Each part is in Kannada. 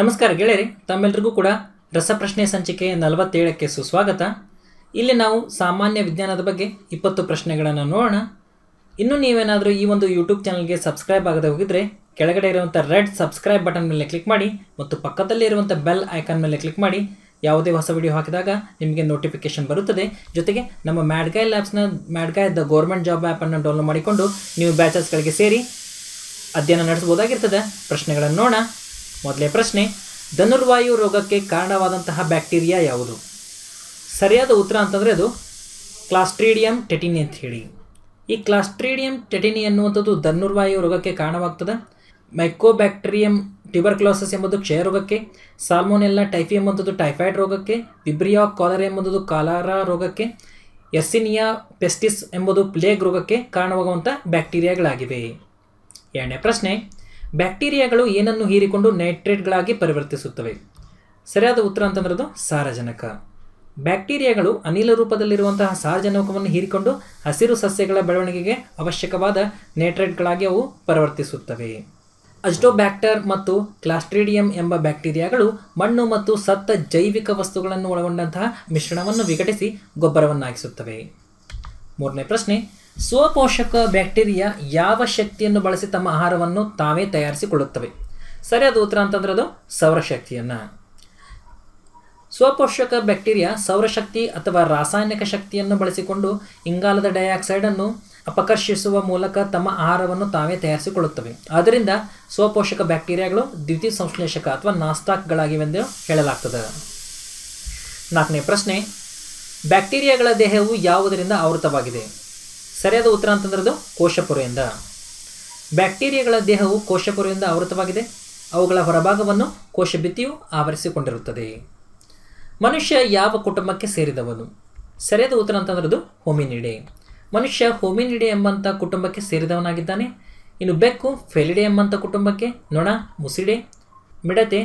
ನಮಸ್ಕಾರ ಗೆಳೆಯರಿ ತಮ್ಮೆಲ್ಲರಿಗೂ ಕೂಡ ರಸಪ್ರಶ್ನೆ ಸಂಚಿಕೆ ನಲವತ್ತೇಳಕ್ಕೆ ಸುಸ್ವಾಗತ ಇಲ್ಲಿ ನಾವು ಸಾಮಾನ್ಯ ವಿಜ್ಞಾನದ ಬಗ್ಗೆ ಇಪ್ಪತ್ತು ಪ್ರಶ್ನೆಗಳನ್ನು ನೋಡೋಣ ಇನ್ನೂ ನೀವೇನಾದರೂ ಈ ಒಂದು ಯೂಟ್ಯೂಬ್ ಚಾನಲ್ಗೆ ಸಬ್ಸ್ಕ್ರೈಬ್ ಆಗದೆ ಹೋಗಿದ್ರೆ ಕೆಳಗಡೆ ಇರುವಂಥ ರೆಡ್ ಸಬ್ಸ್ಕ್ರೈಬ್ ಬಟನ್ ಮೇಲೆ ಕ್ಲಿಕ್ ಮಾಡಿ ಮತ್ತು ಪಕ್ಕದಲ್ಲಿ ಇರುವಂಥ ಬೆಲ್ ಐಕಾನ್ ಮೇಲೆ ಕ್ಲಿಕ್ ಮಾಡಿ ಯಾವುದೇ ಹೊಸ ವಿಡಿಯೋ ಹಾಕಿದಾಗ ನಿಮಗೆ ನೋಟಿಫಿಕೇಶನ್ ಬರುತ್ತದೆ ಜೊತೆಗೆ ನಮ್ಮ ಮ್ಯಾಡ್ಗಾಯ್ ಲ್ಯಾಬ್ಸ್ನ ಮ್ಯಾಡ್ಗಾಯ್ ದ ಗೌರ್ಮೆಂಟ್ ಜಾಬ್ ಆ್ಯಪನ್ನು ಡೌನ್ಲೋಡ್ ಮಾಡಿಕೊಂಡು ನೀವು ಬ್ಯಾಚಸ್ಗಳಿಗೆ ಸೇರಿ ಅಧ್ಯಯನ ನಡೆಸ್ಬೋದಾಗಿರ್ತದೆ ಪ್ರಶ್ನೆಗಳನ್ನು ನೋಡೋಣ ಮೊದಲೇ ಪ್ರಶ್ನೆ ಧನುರ್ವಾಯು ರೋಗಕ್ಕೆ ಕಾರಣವಾದಂತಹ ಬ್ಯಾಕ್ಟೀರಿಯಾ ಯಾವುದು ಸರಿಯಾದ ಉತ್ತರ ಅಂತಂದರೆ ಅದು ಕ್ಲಾಸ್ಟ್ರೀಡಿಯಂ ಟೆಟಿನಿ ಅಂತ ಹೇಳಿ ಈ ಕ್ಲಾಸ್ಟ್ರೀಡಿಯಂ ಟೆಟಿನಿ ಅನ್ನುವಂಥದ್ದು ಧನುರ್ವಾಯು ರೋಗಕ್ಕೆ ಕಾರಣವಾಗ್ತದೆ ಮೈಕೋಬ್ಯಾಕ್ಟೀರಿಯಂ ಟ್ಯೂಬರ್ಕ್ಲೋಸಸ್ ಎಂಬುದು ಕ್ಷಯರೋಗಕ್ಕೆ ಸಾಲ್ಮೋನೆಲ್ಲ ಟೈಫಿ ಎಂಬಂಥದ್ದು ಟೈಫಾಯ್ಡ್ ರೋಗಕ್ಕೆ ವಿಬ್ರಿಯಾ ಕಾಲರ ಎಂಬುದು ಕಾಲಾರ ರೋಗಕ್ಕೆ ಎಸ್ಸಿನಿಯಾ ಪೆಸ್ಟಿಸ್ ಎಂಬುದು ಪ್ಲೇಗ್ ರೋಗಕ್ಕೆ ಕಾರಣವಾಗುವಂಥ ಬ್ಯಾಕ್ಟೀರಿಯಾಗಳಾಗಿವೆ ಎರಡನೇ ಪ್ರಶ್ನೆ ಬ್ಯಾಕ್ಟೀರಿಯಾಗಳು ಏನನ್ನು ಹೀರಿಕೊಂಡು ನೈಟ್ರೇಟ್ಗಳಾಗಿ ಪರಿವರ್ತಿಸುತ್ತವೆ ಸರಿಯಾದ ಉತ್ತರ ಅಂತಂದ್ರೆ ಅದು ಸಾರಜನಕ ಬ್ಯಾಕ್ಟೀರಿಯಾಗಳು ಅನಿಲ ರೂಪದಲ್ಲಿರುವಂತಹ ಸಾರಜನಕವನ್ನು ಹೀರಿಕೊಂಡು ಹಸಿರು ಸಸ್ಯಗಳ ಬೆಳವಣಿಗೆಗೆ ಅವಶ್ಯಕವಾದ ನೈಟ್ರೇಟ್ಗಳಾಗಿ ಅವು ಪರಿವರ್ತಿಸುತ್ತವೆ ಅಜ್ಟೋಬ್ಯಾಕ್ಟರ್ ಮತ್ತು ಕ್ಲಾಸ್ಟ್ರೀಡಿಯಂ ಎಂಬ ಬ್ಯಾಕ್ಟೀರಿಯಾಗಳು ಮಣ್ಣು ಮತ್ತು ಸತ್ತ ಜೈವಿಕ ವಸ್ತುಗಳನ್ನು ಒಳಗೊಂಡಂತಹ ಮಿಶ್ರಣವನ್ನು ವಿಘಟಿಸಿ ಗೊಬ್ಬರವನ್ನಾಗಿಸುತ್ತವೆ ಮೂರನೇ ಪ್ರಶ್ನೆ ಸ್ವಪೋಷಕ ಬ್ಯಾಕ್ಟೀರಿಯಾ ಯಾವ ಶಕ್ತಿಯನ್ನು ಬಳಸಿ ತಮ್ಮ ಆಹಾರವನ್ನು ತಾವೇ ತಯಾರಿಸಿಕೊಳ್ಳುತ್ತವೆ ಸರಿಯಾದ ಉತ್ತರ ಅಂತಂದ್ರೆ ಅದು ಸೌರಶಕ್ತಿಯನ್ನು ಸ್ವಪೋಷಕ ಬ್ಯಾಕ್ಟೀರಿಯಾ ಸೌರಶಕ್ತಿ ಅಥವಾ ರಾಸಾಯನಿಕ ಶಕ್ತಿಯನ್ನು ಬಳಸಿಕೊಂಡು ಇಂಗಾಲದ ಡೈಆಕ್ಸೈಡನ್ನು ಅಪಕರ್ಷಿಸುವ ಮೂಲಕ ತಮ್ಮ ಆಹಾರವನ್ನು ತಾವೇ ತಯಾರಿಸಿಕೊಳ್ಳುತ್ತವೆ ಆದ್ದರಿಂದ ಸ್ವಪೋಷಕ ಬ್ಯಾಕ್ಟೀರಿಯಾಗಳು ದ್ವಿತೀಯ ಸಂಶ್ಲೇಷಕ ಅಥವಾ ಎಂದು ಹೇಳಲಾಗ್ತದೆ ನಾಲ್ಕನೇ ಪ್ರಶ್ನೆ ಬ್ಯಾಕ್ಟೀರಿಯಾಗಳ ದೇಹವು ಯಾವುದರಿಂದ ಆವೃತವಾಗಿದೆ ಸರಿಯಾದ ಉತ್ತರ ಅಂತಂದ್ರೆ ಅದು ಕೋಶಪೊರೆಯಿಂದ ಬ್ಯಾಕ್ಟೀರಿಯಾಗಳ ದೇಹವು ಕೋಶಪೊರೆಯಿಂದ ಆವೃತವಾಗಿದೆ ಅವುಗಳ ಹೊರಭಾಗವನ್ನು ಕೋಶ ಭಿತ್ತಿಯು ಆವರಿಸಿಕೊಂಡಿರುತ್ತದೆ ಮನುಷ್ಯ ಯಾವ ಕುಟುಂಬಕ್ಕೆ ಸೇರಿದವನು ಸರಿಯಾದ ಉತ್ತರ ಅಂತಂದ್ರೆ ಅದು ಹೋಮಿನಿಡೆ ಮನುಷ್ಯ ಹೋಮಿನಿಡೆ ಎಂಬಂಥ ಕುಟುಂಬಕ್ಕೆ ಸೇರಿದವನಾಗಿದ್ದಾನೆ ಇನ್ನು ಬೆಕ್ಕು ಫೆಲಿಡೆ ಎಂಬಂಥ ಕುಟುಂಬಕ್ಕೆ ನೊಣ ಮುಸಿಡೆ ಮಿಡತೆ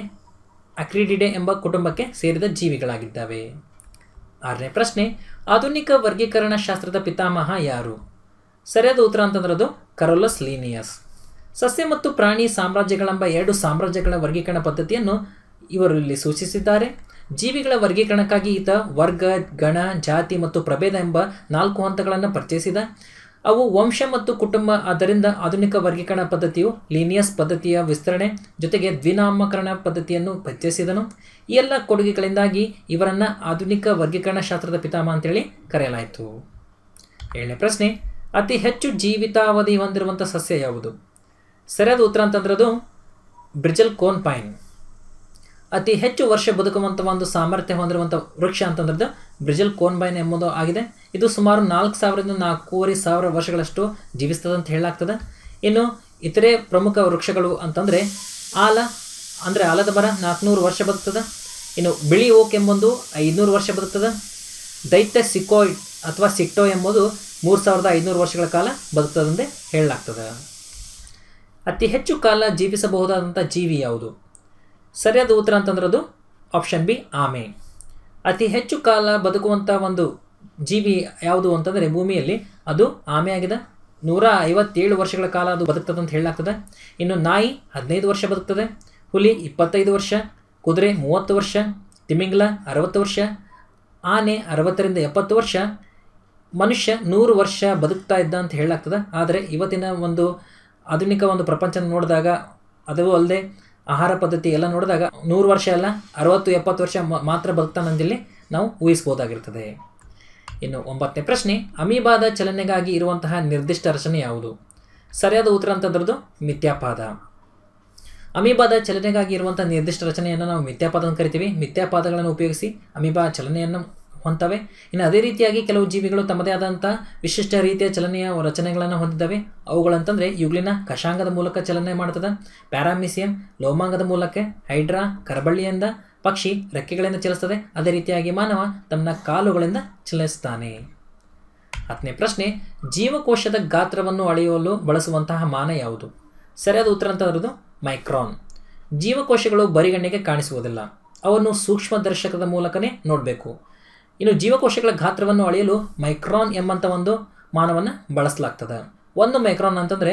ಅಕ್ರಿಡಿಡೆ ಎಂಬ ಕುಟುಂಬಕ್ಕೆ ಸೇರಿದ ಜೀವಿಗಳಾಗಿದ್ದಾವೆ ಆರನೇ ಪ್ರಶ್ನೆ ಆಧುನಿಕ ವರ್ಗೀಕರಣ ಶಾಸ್ತ್ರದ ಪಿತಾಮಹ ಯಾರು ಸರಿಯಾದ ಉತ್ತರ ಅಂತಂದ್ರೆ ಅದು ಕರೋಲಸ್ ಲೀನಿಯಸ್ ಸಸ್ಯ ಮತ್ತು ಪ್ರಾಣಿ ಸಾಮ್ರಾಜ್ಯಗಳೆಂಬ ಎರಡು ಸಾಮ್ರಾಜ್ಯಗಳ ವರ್ಗೀಕರಣ ಪದ್ಧತಿಯನ್ನು ಇವರು ಇಲ್ಲಿ ಸೂಚಿಸಿದ್ದಾರೆ ಜೀವಿಗಳ ವರ್ಗೀಕರಣಕ್ಕಾಗಿ ಈತ ವರ್ಗ ಗಣ ಜಾತಿ ಮತ್ತು ಪ್ರಭೇದ ಎಂಬ ನಾಲ್ಕು ಹಂತಗಳನ್ನು ಪರಿಚಯಿಸಿದ ಅವು ವಂಶ ಮತ್ತು ಕುಟುಂಬ ಆದ್ದರಿಂದ ಆಧುನಿಕ ವರ್ಗೀಕರಣ ಪದ್ಧತಿಯು ಲೀನಿಯಸ್ ಪದ್ಧತಿಯ ವಿಸ್ತರಣೆ ಜೊತೆಗೆ ದ್ವಿನಾಮಕರಣ ಪದ್ಧತಿಯನ್ನು ಪರಿಚಯಿಸಿದನು ಈ ಎಲ್ಲ ಕೊಡುಗೆಗಳಿಂದಾಗಿ ಇವರನ್ನು ಆಧುನಿಕ ವರ್ಗೀಕರಣ ಶಾಸ್ತ್ರದ ಪಿತಾಮಹ ಅಂತೇಳಿ ಕರೆಯಲಾಯಿತು ಏಳನೇ ಪ್ರಶ್ನೆ ಅತಿ ಹೆಚ್ಚು ಜೀವಿತಾವಧಿ ಹೊಂದಿರುವಂಥ ಸಸ್ಯ ಯಾವುದು ಸರಿಯಾದ ಉತ್ತರ ಅಂತಂದ್ರದು ಬ್ರಿಜಲ್ ಕೋನ್ ಪೈನ್ ಅತಿ ಹೆಚ್ಚು ವರ್ಷ ಬದುಕುವಂಥ ಒಂದು ಸಾಮರ್ಥ್ಯ ಹೊಂದಿರುವಂಥ ವೃಕ್ಷ ಅಂತಂದ್ರದ್ದು ಬ್ರಿಜಲ್ ಕೋನ್ಬೈನ್ ಎಂಬುದು ಆಗಿದೆ ಇದು ಸುಮಾರು ನಾಲ್ಕು ಸಾವಿರದಿಂದ ನಾಲ್ಕೂವರೆ ಸಾವಿರ ವರ್ಷಗಳಷ್ಟು ಜೀವಿಸ್ತದೆ ಅಂತ ಹೇಳಲಾಗ್ತದೆ ಇನ್ನು ಇತರೆ ಪ್ರಮುಖ ವೃಕ್ಷಗಳು ಅಂತಂದರೆ ಆಲ ಅಂದರೆ ಆಲದ ಮರ ನಾಲ್ಕುನೂರು ವರ್ಷ ಬದುಕ್ತದೆ ಇನ್ನು ಬಿಳಿ ಓಕ್ ಎಂಬುದು ಐದುನೂರು ವರ್ಷ ಬದುಕ್ತದೆ ದೈತ್ಯ ಸಿಕ್ಕೋಯ್ ಅಥವಾ ಸಿಕ್ಟೋ ಎಂಬುದು ಮೂರು ಸಾವಿರದ ಐದುನೂರು ವರ್ಷಗಳ ಕಾಲ ಬದುಕ್ತದಂತೆ ಹೇಳಲಾಗ್ತದೆ ಅತಿ ಹೆಚ್ಚು ಕಾಲ ಜೀವಿಸಬಹುದಾದಂಥ ಜೀವಿ ಯಾವುದು ಸರಿಯಾದ ಉತ್ತರ ಅಂತಂದ್ರೆ ಅದು ಆಪ್ಷನ್ ಬಿ ಆಮೆ ಅತಿ ಹೆಚ್ಚು ಕಾಲ ಬದುಕುವಂಥ ಒಂದು ಜೀವಿ ಯಾವುದು ಅಂತಂದರೆ ಭೂಮಿಯಲ್ಲಿ ಅದು ಆಮೆ ಆಗಿದೆ ನೂರ ಐವತ್ತೇಳು ವರ್ಷಗಳ ಕಾಲ ಅದು ಬದುಕ್ತದೆ ಅಂತ ಹೇಳಲಾಗ್ತದೆ ಇನ್ನು ನಾಯಿ ಹದಿನೈದು ವರ್ಷ ಬದುಕ್ತದೆ ಹುಲಿ ಇಪ್ಪತ್ತೈದು ವರ್ಷ ಕುದುರೆ ಮೂವತ್ತು ವರ್ಷ ತಿಮಿಂಗ್ಲ ಅರವತ್ತು ವರ್ಷ ಆನೆ ಅರವತ್ತರಿಂದ ಎಪ್ಪತ್ತು ವರ್ಷ ಮನುಷ್ಯ ನೂರು ವರ್ಷ ಬದುಕ್ತಾ ಇದ್ದ ಅಂತ ಹೇಳಲಾಗ್ತದೆ ಆದರೆ ಇವತ್ತಿನ ಒಂದು ಆಧುನಿಕ ಒಂದು ಪ್ರಪಂಚ ನೋಡಿದಾಗ ಅದು ಅಲ್ಲದೆ ಆಹಾರ ಪದ್ಧತಿ ಎಲ್ಲ ನೋಡಿದಾಗ ನೂರು ವರ್ಷ ಅಲ್ಲ ಅರವತ್ತು ಎಪ್ಪತ್ತು ವರ್ಷ ಮಾತ್ರ ಬದುಕ್ತಾನಂದಿಲ್ಲಿ ನಾವು ಊಹಿಸ್ಬೋದಾಗಿರ್ತದೆ ಇನ್ನು ಒಂಬತ್ತನೇ ಪ್ರಶ್ನೆ ಅಮೀಬಾದ ಚಲನೆಗಾಗಿ ಇರುವಂತಹ ನಿರ್ದಿಷ್ಟ ರಚನೆ ಯಾವುದು ಸರಿಯಾದ ಉತ್ತರ ಅಂತಂದ್ರದ್ದು ಮಿಥ್ಯಾಪಾದ ಅಮೀಬಾದ ಚಲನೆಗಾಗಿ ಇರುವಂಥ ನಿರ್ದಿಷ್ಟ ರಚನೆಯನ್ನು ನಾವು ಮಿಥ್ಯಾಪಾದ ಕರಿತೀವಿ ಮಿಥ್ಯಾಪಾದಗಳನ್ನು ಉಪಯೋಗಿಸಿ ಅಮೀಬಾ ಚಲನೆಯನ್ನು ಹೊಂತವೆ ಇನ್ನು ಅದೇ ರೀತಿಯಾಗಿ ಕೆಲವು ಜೀವಿಗಳು ತಮ್ಮದೇ ಆದಂಥ ವಿಶಿಷ್ಟ ರೀತಿಯ ಚಲನೆಯ ರಚನೆಗಳನ್ನು ಹೊಂದಿದ್ದಾವೆ ಅವುಗಳಂತಂದರೆ ಯುಗ್ಲಿನ ಕಷಾಂಗದ ಮೂಲಕ ಚಲನೆ ಮಾಡ್ತದೆ ಪ್ಯಾರಾಮಿಸಿಯಂ ಲೋಮಾಂಗದ ಮೂಲಕ ಹೈಡ್ರಾ ಕರಬಳ್ಳಿಯಿಂದ ಪಕ್ಷಿ ರೆಕ್ಕೆಗಳಿಂದ ಚಲಿಸ್ತದೆ ಅದೇ ರೀತಿಯಾಗಿ ಮಾನವ ತನ್ನ ಕಾಲುಗಳಿಂದ ಚಲಿಸ್ತಾನೆ ಹತ್ತನೇ ಪ್ರಶ್ನೆ ಜೀವಕೋಶದ ಗಾತ್ರವನ್ನು ಅಳೆಯಲು ಬಳಸುವಂತಹ ಮಾನ ಯಾವುದು ಸರಿಯಾದ ಉತ್ತರ ಅಂತ ಇರೋದು ಮೈಕ್ರಾನ್ ಜೀವಕೋಶಗಳು ಬರಿಗಣ್ಣಿಗೆ ಕಾಣಿಸುವುದಿಲ್ಲ ಅವನ್ನು ಸೂಕ್ಷ್ಮದರ್ಶಕದ ಮೂಲಕನೇ ನೋಡಬೇಕು ಇನ್ನು ಜೀವಕೋಶಗಳ ಗಾತ್ರವನ್ನು ಅಳೆಯಲು ಮೈಕ್ರಾನ್ ಎಂಬಂಥ ಒಂದು ಮಾನವನ್ನು ಬಳಸಲಾಗ್ತದೆ ಒಂದು ಮೈಕ್ರಾನ್ ಅಂತಂದರೆ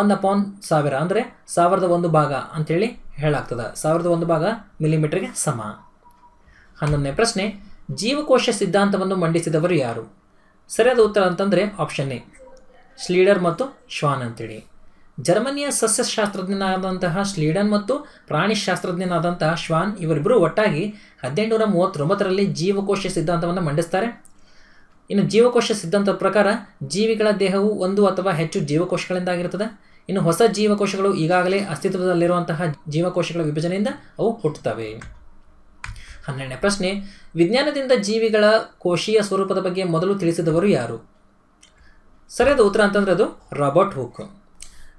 ಒಂದು ಅಪಾನ್ ಸಾವಿರ ಅಂದರೆ ಸಾವಿರದ ಒಂದು ಭಾಗ ಅಂಥೇಳಿ ಹೇಳಾಗ್ತದೆ ಸಾವಿರದ ಒಂದು ಭಾಗ ಮಿಲಿಮೀಟರ್ಗೆ ಸಮ ಹನ್ನೊಂದನೇ ಪ್ರಶ್ನೆ ಜೀವಕೋಶ ಸಿದ್ಧಾಂತವನ್ನು ಮಂಡಿಸಿದವರು ಯಾರು ಸರಿಯಾದ ಉತ್ತರ ಅಂತಂದರೆ ಆಪ್ಷನ್ ಎ ಸ್ಲೀಡರ್ ಮತ್ತು ಶ್ವಾನ್ ಅಂತೇಳಿ ಜರ್ಮನಿಯ ಸಸ್ಯಶಾಸ್ತ್ರಜ್ಞನಾದಂತಹ ಸ್ಲೀಡನ್ ಮತ್ತು ಪ್ರಾಣಿಶಾಸ್ತ್ರಜ್ಞನಾದಂತಹ ಶ್ವಾನ್ ಇವರಿಬ್ಬರು ಒಟ್ಟಾಗಿ ಹದಿನೆಂಟುನೂರ ಮೂವತ್ತೊಂಬತ್ತರಲ್ಲಿ ಜೀವಕೋಶ ಸಿದ್ಧಾಂತವನ್ನು ಮಂಡಿಸ್ತಾರೆ ಇನ್ನು ಜೀವಕೋಶ ಸಿದ್ಧಾಂತದ ಪ್ರಕಾರ ಜೀವಿಗಳ ದೇಹವು ಒಂದು ಅಥವಾ ಹೆಚ್ಚು ಜೀವಕೋಶಗಳಿಂದಾಗಿರುತ್ತದೆ ಇನ್ನು ಹೊಸ ಜೀವಕೋಶಗಳು ಈಗಾಗಲೇ ಅಸ್ತಿತ್ವದಲ್ಲಿರುವಂತಹ ಜೀವಕೋಶಗಳ ವಿಭಜನೆಯಿಂದ ಅವು ಹುಟ್ಟುತ್ತವೆ ಹನ್ನೆರಡನೇ ಪ್ರಶ್ನೆ ವಿಜ್ಞಾನದಿಂದ ಜೀವಿಗಳ ಕೋಶೀಯ ಸ್ವರೂಪದ ಬಗ್ಗೆ ಮೊದಲು ತಿಳಿಸಿದವರು ಯಾರು ಸರಿಯಾದ ಉತ್ತರ ಅಂತಂದ್ರೆ ಅದು ರಾಬರ್ಟ್ ಹುಕ್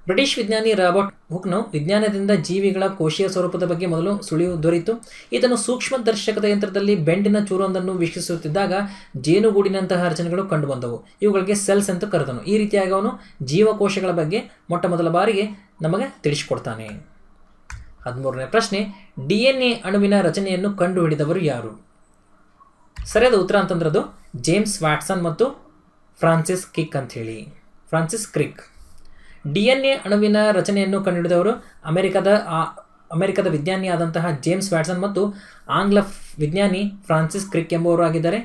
ಬ್ರಿಟಿಷ್ ವಿಜ್ಞಾನಿ ರಾಬರ್ಟ್ ಹುಕ್ನು ವಿಜ್ಞಾನದಿಂದ ಜೀವಿಗಳ ಕೋಶೀಯ ಸ್ವರೂಪದ ಬಗ್ಗೆ ಮೊದಲು ಸುಳಿವು ದೊರೆಯಿತು ಸೂಕ್ಷ್ಮ ದರ್ಶಕದ ಯಂತ್ರದಲ್ಲಿ ಬೆಂಡಿನ ಚೂರೊಂದನ್ನು ವೀಕ್ಷಿಸುತ್ತಿದ್ದಾಗ ಜೇನುಗೂಡಿನಂತಹ ರಚನೆಗಳು ಕಂಡುಬಂದವು ಇವುಗಳಿಗೆ ಸೆಲ್ಸ್ ಅಂತ ಕರೆದನು ಈ ರೀತಿಯಾಗಿ ಅವನು ಜೀವಕೋಶಗಳ ಬಗ್ಗೆ ಮೊಟ್ಟ ಮೊದಲ ಬಾರಿಗೆ ನಮಗೆ ತಿಳಿಸಿಕೊಡ್ತಾನೆ ಹದಿಮೂರನೇ ಪ್ರಶ್ನೆ ಡಿ ಎನ್ ಎ ಅಣುವಿನ ರಚನೆಯನ್ನು ಕಂಡುಹಿಡಿದವರು ಯಾರು ಸರಿಯಾದ ಉತ್ತರ ಅಂತಂದ್ರದು ಜೇಮ್ಸ್ ವ್ಯಾಟ್ಸನ್ ಮತ್ತು ಫ್ರಾನ್ಸಿಸ್ ಕಿಕ್ ಹೇಳಿ Francis Crick D N A ಅಣುವಿನ ರಚನೆಯನ್ನು ಕಂಡುಹಿಡಿದವರು ಅಮೆರಿಕದ ಅಮೆರಿಕದ ಆದಂತಹ ಜೇಮ್ಸ್ ವ್ಯಾಟ್ಸನ್ ಮತ್ತು ಆಂಗ್ಲ ವಿಜ್ಞಾನಿ ಫ್ರಾನ್ಸಿಸ್ ಕ್ರಿಕ್ ಎಂಬುವರು ಆಗಿದ್ದಾರೆ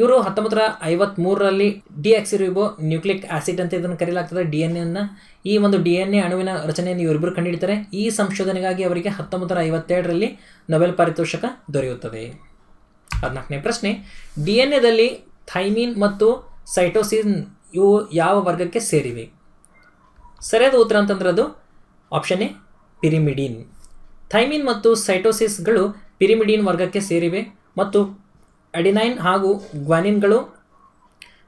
ಇವರು ಹತ್ತೊಂಬತ್ತರ ಐವತ್ತ್ಮೂರರಲ್ಲಿ ಡಿ ಎಕ್ಸಿರಿಬೋ ನ್ಯೂಕ್ಲಿಕ್ ಆ್ಯಸಿಡ್ ಅಂತ ಇದನ್ನು ಕರೆಯಲಾಗ್ತದೆ ಡಿ ಎನ್ ಎನ್ನು ಈ ಒಂದು ಡಿ ಎನ್ ಎ ಅಣುವಿನ ರಚನೆಯನ್ನು ಇವರಿಬ್ಬರು ಕಂಡುಹಿಡಿತಾರೆ ಈ ಸಂಶೋಧನೆಗಾಗಿ ಅವರಿಗೆ ಹತ್ತೊಂಬತ್ತರ ಐವತ್ತೆರಡರಲ್ಲಿ ನೊಬೆಲ್ ಪಾರಿತೋಷಕ ದೊರೆಯುತ್ತದೆ ಹದಿನಾಲ್ಕನೇ ಪ್ರಶ್ನೆ ಡಿ ಎನ್ ಎದಲ್ಲಿ ಥೈಮೀನ್ ಮತ್ತು ಸೈಟೋಸಿನ್ ಇವು ಯಾವ ವರ್ಗಕ್ಕೆ ಸೇರಿವೆ ಸರಿಯಾದ ಉತ್ತರ ಅಂತಂದ್ರೆ ಅದು ಆಪ್ಷನ್ ಎ ಪಿರಿಮಿಡಿನ್ ಥೈಮಿನ್ ಮತ್ತು ಸೈಟೋಸಿಸ್ಗಳು ಪಿರಿಮಿಡಿನ್ ವರ್ಗಕ್ಕೆ ಸೇರಿವೆ ಮತ್ತು ಅಡಿನೈನ್ ಹಾಗೂ ಗ್ವಾನಿನ್ಗಳು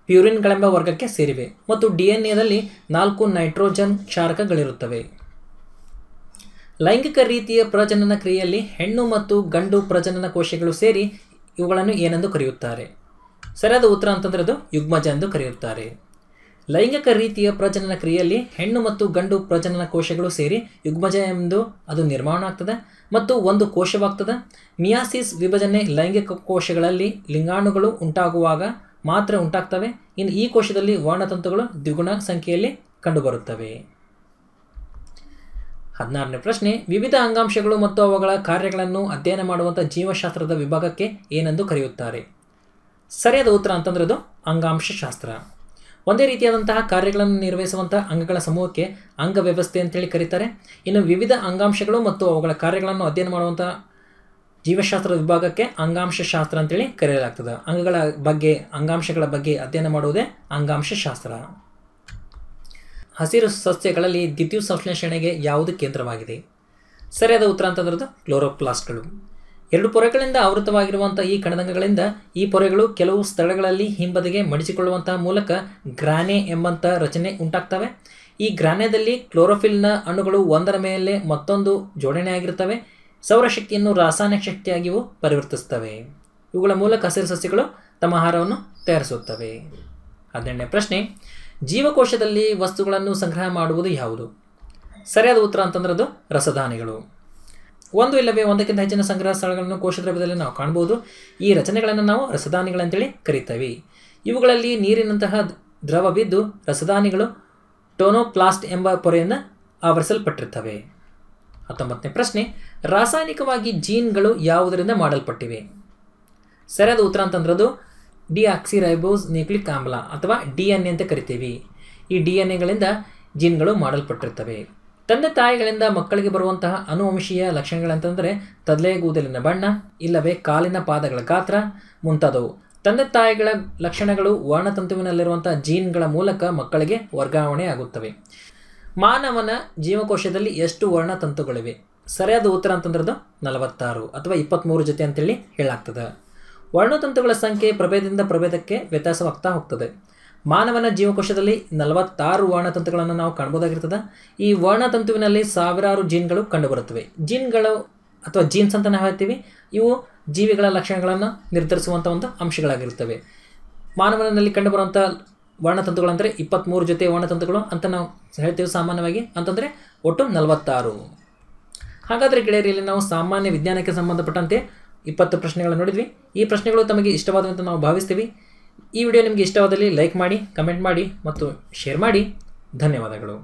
ಪ್ಯೂರಿನ್ಗಳೆಂಬ ವರ್ಗಕ್ಕೆ ಸೇರಿವೆ ಮತ್ತು ಡಿ ಎನ್ ಎದಲ್ಲಿ ನಾಲ್ಕು ನೈಟ್ರೋಜನ್ ಕ್ಷಾರಕಗಳಿರುತ್ತವೆ ಲೈಂಗಿಕ ರೀತಿಯ ಪ್ರಜನನ ಕ್ರಿಯೆಯಲ್ಲಿ ಹೆಣ್ಣು ಮತ್ತು ಗಂಡು ಪ್ರಜನನ ಕೋಶಗಳು ಸೇರಿ ಇವುಗಳನ್ನು ಏನೆಂದು ಕರೆಯುತ್ತಾರೆ ಸರಿಯಾದ ಉತ್ತರ ಅಂತಂದ್ರೆ ಅದು ಯುಗ್ಮಜ ಎಂದು ಕರೆಯುತ್ತಾರೆ ಲೈಂಗಿಕ ರೀತಿಯ ಪ್ರಜನನ ಕ್ರಿಯೆಯಲ್ಲಿ ಹೆಣ್ಣು ಮತ್ತು ಗಂಡು ಪ್ರಜನನ ಕೋಶಗಳು ಸೇರಿ ಯುಗ್ಮಜ ಎಂದು ಅದು ನಿರ್ಮಾಣ ಆಗ್ತದೆ ಮತ್ತು ಒಂದು ಕೋಶವಾಗ್ತದೆ ಮಿಯಾಸಿಸ್ ವಿಭಜನೆ ಲೈಂಗಿಕ ಕೋಶಗಳಲ್ಲಿ ಲಿಂಗಾಣುಗಳು ಉಂಟಾಗುವಾಗ ಮಾತ್ರ ಉಂಟಾಗ್ತವೆ ಇನ್ನು ಈ ಕೋಶದಲ್ಲಿ ವರ್ಣತಂತುಗಳು ದ್ವಿಗುಣ ಸಂಖ್ಯೆಯಲ್ಲಿ ಕಂಡುಬರುತ್ತವೆ ಹದಿನಾರನೇ ಪ್ರಶ್ನೆ ವಿವಿಧ ಅಂಗಾಂಶಗಳು ಮತ್ತು ಅವುಗಳ ಕಾರ್ಯಗಳನ್ನು ಅಧ್ಯಯನ ಮಾಡುವಂಥ ಜೀವಶಾಸ್ತ್ರದ ವಿಭಾಗಕ್ಕೆ ಏನೆಂದು ಕರೆಯುತ್ತಾರೆ ಸರಿಯಾದ ಉತ್ತರ ಅಂತಂದ್ರೆ ಅದು ಅಂಗಾಂಶಶಾಸ್ತ್ರ ಒಂದೇ ರೀತಿಯಾದಂತಹ ಕಾರ್ಯಗಳನ್ನು ನಿರ್ವಹಿಸುವಂತಹ ಅಂಗಗಳ ಸಮೂಹಕ್ಕೆ ಅಂಗ ವ್ಯವಸ್ಥೆ ಅಂತೇಳಿ ಕರೀತಾರೆ ಇನ್ನು ವಿವಿಧ ಅಂಗಾಂಶಗಳು ಮತ್ತು ಅವುಗಳ ಕಾರ್ಯಗಳನ್ನು ಅಧ್ಯಯನ ಮಾಡುವಂಥ ಜೀವಶಾಸ್ತ್ರ ವಿಭಾಗಕ್ಕೆ ಅಂಗಾಂಶ ಶಾಸ್ತ್ರ ಅಂತೇಳಿ ಕರೆಯಲಾಗ್ತದೆ ಅಂಗಗಳ ಬಗ್ಗೆ ಅಂಗಾಂಶಗಳ ಬಗ್ಗೆ ಅಧ್ಯಯನ ಮಾಡುವುದೇ ಅಂಗಾಂಶ ಶಾಸ್ತ್ರ ಹಸಿರು ಸಸ್ಯಗಳಲ್ಲಿ ದ್ವಿತೀಯ ಸಂಶ್ಲೇಷಣೆಗೆ ಯಾವುದು ಕೇಂದ್ರವಾಗಿದೆ ಸರಿಯಾದ ಉತ್ತರ ಅಂತಂದ್ರದ್ದು ಕ್ಲೋರೋಪ್ಲಾಸ್ಟ್ಗಳು ಎರಡು ಪೊರೆಗಳಿಂದ ಆವೃತವಾಗಿರುವಂಥ ಈ ಕಣದಂಗಗಳಿಂದ ಈ ಪೊರೆಗಳು ಕೆಲವು ಸ್ಥಳಗಳಲ್ಲಿ ಹಿಂಬದಿಗೆ ಮಡಿಸಿಕೊಳ್ಳುವಂತಹ ಮೂಲಕ ಗ್ರಾನೆ ಎಂಬಂಥ ರಚನೆ ಉಂಟಾಗ್ತವೆ ಈ ಗ್ರಾನೆದಲ್ಲಿ ಕ್ಲೋರೋಫಿಲ್ನ ಅಣುಗಳು ಒಂದರ ಮೇಲೆ ಮತ್ತೊಂದು ಜೋಡಣೆ ಆಗಿರುತ್ತವೆ ಸೌರಶಕ್ತಿಯನ್ನು ರಾಸಾಯನಿಕ ಶಕ್ತಿಯಾಗಿಯೂ ಪರಿವರ್ತಿಸ್ತವೆ ಇವುಗಳ ಮೂಲಕ ಹಸಿರು ಸಸ್ಯಗಳು ತಮ್ಮ ಆಹಾರವನ್ನು ತಯಾರಿಸುತ್ತವೆ ಹದಿನೆಂಟನೇ ಪ್ರಶ್ನೆ ಜೀವಕೋಶದಲ್ಲಿ ವಸ್ತುಗಳನ್ನು ಸಂಗ್ರಹ ಮಾಡುವುದು ಯಾವುದು ಸರಿಯಾದ ಉತ್ತರ ಅಂತಂದ್ರೆ ಅದು ರಸಧಾನಿಗಳು ಒಂದು ಇಲ್ಲವೇ ಒಂದಕ್ಕಿಂತ ಹೆಚ್ಚಿನ ಸಂಗ್ರಹ ಸ್ಥಳಗಳನ್ನು ಕೋಶ ರೂಪದಲ್ಲಿ ನಾವು ಕಾಣ್ಬೋದು ಈ ರಚನೆಗಳನ್ನು ನಾವು ರಸದಾನಿಗಳಂತೇಳಿ ಕರಿತೇವೆ ಇವುಗಳಲ್ಲಿ ನೀರಿನಂತಹ ದ್ರವ ಬಿದ್ದು ರಸದಾನಿಗಳು ಟೋನೋಪ್ಲಾಸ್ಟ್ ಎಂಬ ಪೊರೆಯನ್ನು ಆವರಿಸಲ್ಪಟ್ಟಿರ್ತವೆ ಹತ್ತೊಂಬತ್ತನೇ ಪ್ರಶ್ನೆ ರಾಸಾಯನಿಕವಾಗಿ ಜೀನ್ಗಳು ಯಾವುದರಿಂದ ಮಾಡಲ್ಪಟ್ಟಿವೆ ಸರಿಯಾದ ಉತ್ತರ ಅಂತಂದ್ರದು ಆಕ್ಸಿರೈಬೋಸ್ ನ್ಯೂಕ್ಲಿಕ್ ಆಮ್ಲ ಅಥವಾ ಡಿ ಎನ್ ಎ ಅಂತ ಕರಿತೀವಿ ಈ ಡಿ ಎನ್ ಎಗಳಿಂದ ಜೀನ್ಗಳು ಮಾಡಲ್ಪಟ್ಟಿರ್ತವೆ ತಂದೆ ತಾಯಿಗಳಿಂದ ಮಕ್ಕಳಿಗೆ ಬರುವಂತಹ ಅನುವಂಶೀಯ ಲಕ್ಷಣಗಳಂತಂದರೆ ಗೂದಲಿನ ಬಣ್ಣ ಇಲ್ಲವೇ ಕಾಲಿನ ಪಾದಗಳ ಗಾತ್ರ ಮುಂತಾದವು ತಂದೆ ತಾಯಿಗಳ ಲಕ್ಷಣಗಳು ವರ್ಣತಂತುವಿನಲ್ಲಿರುವಂತಹ ಜೀನ್ಗಳ ಮೂಲಕ ಮಕ್ಕಳಿಗೆ ವರ್ಗಾವಣೆಯಾಗುತ್ತವೆ ಮಾನವನ ಜೀವಕೋಶದಲ್ಲಿ ಎಷ್ಟು ವರ್ಣತಂತುಗಳಿವೆ ಸರಿಯಾದ ಉತ್ತರ ಅಂತಂದ್ರದ್ದು ನಲವತ್ತಾರು ಅಥವಾ ಇಪ್ಪತ್ತ್ಮೂರು ಜೊತೆ ಅಂತೇಳಿ ಹೇಳಾಗ್ತದೆ ವರ್ಣತಂತುಗಳ ಸಂಖ್ಯೆ ಪ್ರಭೇದದಿಂದ ಪ್ರಭೇದಕ್ಕೆ ವ್ಯತ್ಯಾಸವಾಗ್ತಾ ಹೋಗ್ತದೆ ಮಾನವನ ಜೀವಕೋಶದಲ್ಲಿ ನಲವತ್ತಾರು ವರ್ಣತಂತುಗಳನ್ನು ನಾವು ಕಾಣ್ಬೋದಾಗಿರ್ತದೆ ಈ ವರ್ಣತಂತುವಿನಲ್ಲಿ ಸಾವಿರಾರು ಜೀನ್ಗಳು ಕಂಡುಬರುತ್ತವೆ ಜೀನ್ಗಳು ಅಥವಾ ಜೀನ್ಸ್ ಅಂತ ನಾವು ಹೇಳ್ತೀವಿ ಇವು ಜೀವಿಗಳ ಲಕ್ಷಣಗಳನ್ನು ನಿರ್ಧರಿಸುವಂಥ ಒಂದು ಅಂಶಗಳಾಗಿರುತ್ತವೆ ಮಾನವನಲ್ಲಿ ಕಂಡುಬರುವಂಥ ವರ್ಣತಂತುಗಳಂದರೆ ಇಪ್ಪತ್ತ್ಮೂರು ಜೊತೆ ವರ್ಣತಂತುಗಳು ಅಂತ ನಾವು ಹೇಳ್ತೀವಿ ಸಾಮಾನ್ಯವಾಗಿ ಅಂತಂದರೆ ಒಟ್ಟು ನಲವತ್ತಾರು ಹಾಗಾದರೆ ಗೆಳೆಯರಿಯಲ್ಲಿ ನಾವು ಸಾಮಾನ್ಯ ವಿಜ್ಞಾನಕ್ಕೆ ಸಂಬಂಧಪಟ್ಟಂತೆ ಇಪ್ಪತ್ತು ಪ್ರಶ್ನೆಗಳನ್ನು ನೋಡಿದ್ವಿ ಈ ಪ್ರಶ್ನೆಗಳು ತಮಗೆ ಇಷ್ಟವಾದಂತೆ ನಾವು ಭಾವಿಸ್ತೀವಿ ಈ ವಿಡಿಯೋ ನಿಮಗೆ ಇಷ್ಟವಾದಲ್ಲಿ ಲೈಕ್ ಮಾಡಿ ಕಮೆಂಟ್ ಮಾಡಿ ಮತ್ತು ಶೇರ್ ಮಾಡಿ ಧನ್ಯವಾದಗಳು